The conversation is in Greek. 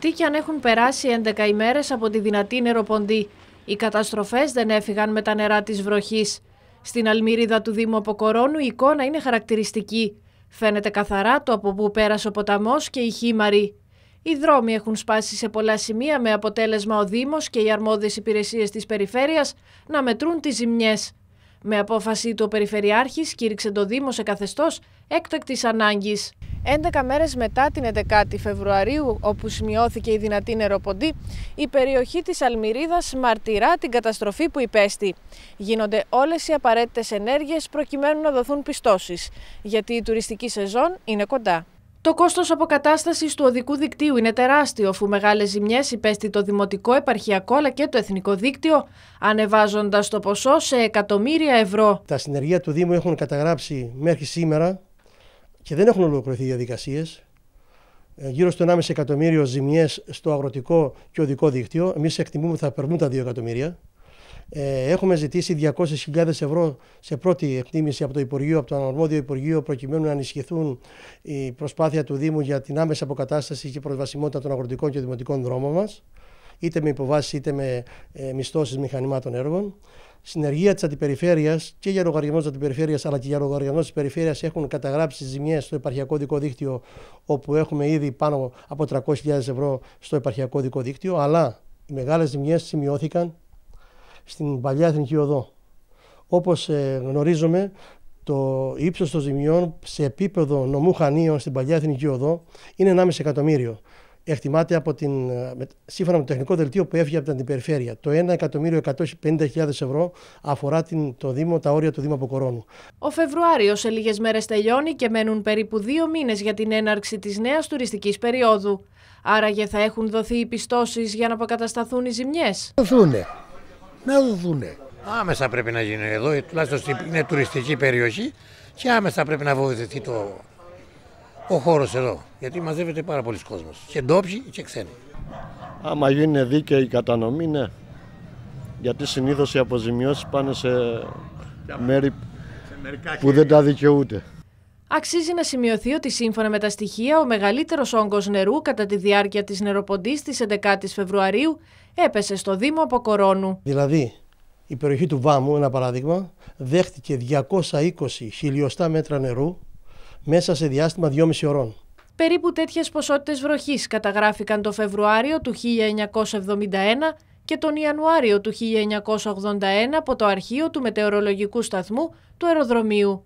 Τι κι αν έχουν περάσει 11 ημέρες από τη δυνατή νεροποντή, οι καταστροφές δεν έφυγαν με τα νερά της βροχής. Στην αλμυρίδα του Δήμου Αποκορώνου η εικόνα είναι χαρακτηριστική. Φαίνεται καθαρά το από που πέρασε ο ποταμός και η χήμαρη. Οι δρόμοι έχουν σπάσει σε πολλά σημεία με αποτέλεσμα ο Δήμος και οι αρμόδιες υπηρεσίες της περιφέρειας να μετρούν τις ζημιές. Με απόφαση του ο Περιφερειάρχης κήρυξε το Δήμο σε καθεστώς έκτακτης ανάγκης. 11 μέρες μετά την 11η Φεβρουαρίου, όπου σημειώθηκε η δυνατή νεροποντή, η περιοχή της Αλμυρίδας μαρτυρά την καταστροφή που υπέστη. Γίνονται όλες οι απαραίτητες ενέργειες προκειμένου να δοθούν πιστώσεις, γιατί η περιοχη τη αλμυριδας μαρτυρα την καταστροφη που υπεστη γινονται ολε οι απαραιτητες ενεργειε προκειμενου να δοθουν πιστωσει γιατι κοντά. Το κόστος αποκατάστασης του οδικού δικτύου είναι τεράστιο, αφού μεγάλες ζημιές υπέστη το δημοτικό, επαρχιακό αλλά και το εθνικό δίκτυο, ανεβάζοντας το ποσό σε εκατομμύρια ευρώ. Τα συνεργεία του Δήμου έχουν καταγράψει μέχρι σήμερα και δεν έχουν ολοκληρωθεί οι διαδικασίες. Ε, γύρω στο 1,5 εκατομμύριο ζημιές στο αγροτικό και οδικό δίκτυο. Εμείς εκτιμούμε ότι θα περνούν τα 2 εκατομμύρια. Ε, έχουμε ζητήσει 200.000 ευρώ σε πρώτη εκτίμηση από το Υπουργείο, από το Αναρμόδιο Υπουργείο, προκειμένου να ενισχυθούν η προσπάθεια του Δήμου για την άμεση αποκατάσταση και προσβασιμότητα των αγροτικών και δημοτικών δρόμων μας είτε με υποβάσεις είτε με ε, μισθώσεις μηχανημάτων έργων. Συνεργεία της Αντιπεριφέρειας και για λογαριασμό της Αντιπεριφέρειας αλλά και για λογαριασμό της Περιφέρειας έχουν καταγράψει ζημιές στο επαρχιακό δικό δίκτυο, όπου έχουμε ήδη πάνω από 300.000 ευρώ στο επαρχιακό δικό δίκτυο. Αλλά οι μεγάλες ζημιές σημειώθηκαν στην παλιά Εθνική Οδό. Όπως ε, γνωρίζουμε, το ύψος των ζημιών σε επίπεδο νομού χανίων στην παλιά Εθνική Οδό είναι 1,5 εκατομμύριο εκτιμάται από την, ε, σύμφωνα με το τεχνικό δελτίο που έφυγε από την περιφέρεια. Το 1.150.000 ευρώ αφορά την, το Δήμο, τα όρια του Δήμου Αποκορώνου. Ο Φεβρουάριο σε λίγες μέρες τελειώνει και μένουν περίπου δύο μήνες για την έναρξη της νέας τουριστικής περίοδου. Άραγε θα έχουν δοθεί οι πιστώσεις για να αποκατασταθούν οι ζημιές. Δοθούνε. Να δοθούνε. Άμεσα πρέπει να γίνει εδώ, τουλάχιστον είναι τουριστική περιοχή και άμεσα πρέπει να βοηθηθεί το ο χώρος εδώ. Γιατί μαζεύεται πάρα πολλοί κόσμος. Και ντόπιοι και ξένοι. Άμα γίνει δίκαιη η κατανομή, ναι. Γιατί συνήθως οι αποζημιώσεις πάνε σε μέρη που δεν τα δικαιούται. Αξίζει να σημειωθεί ότι σύμφωνα με τα στοιχεία, ο μεγαλύτερος όγκος νερού κατά τη διάρκεια της νεροποντής της 11η Φεβρουαρίου έπεσε στο Δήμο από κορώνου. Δηλαδή, η περιοχή του Βάμου, ένα παράδειγμα, δέχτηκε 220 χιλιοστά μέτρα νερού μέσα σε διάστημα 2,5 ωρών. Περίπου τέτοιες ποσότητες βροχής καταγράφηκαν το Φεβρουάριο του 1971 και τον Ιανουάριο του 1981 από το αρχείο του μετεωρολογικού σταθμού του αεροδρομίου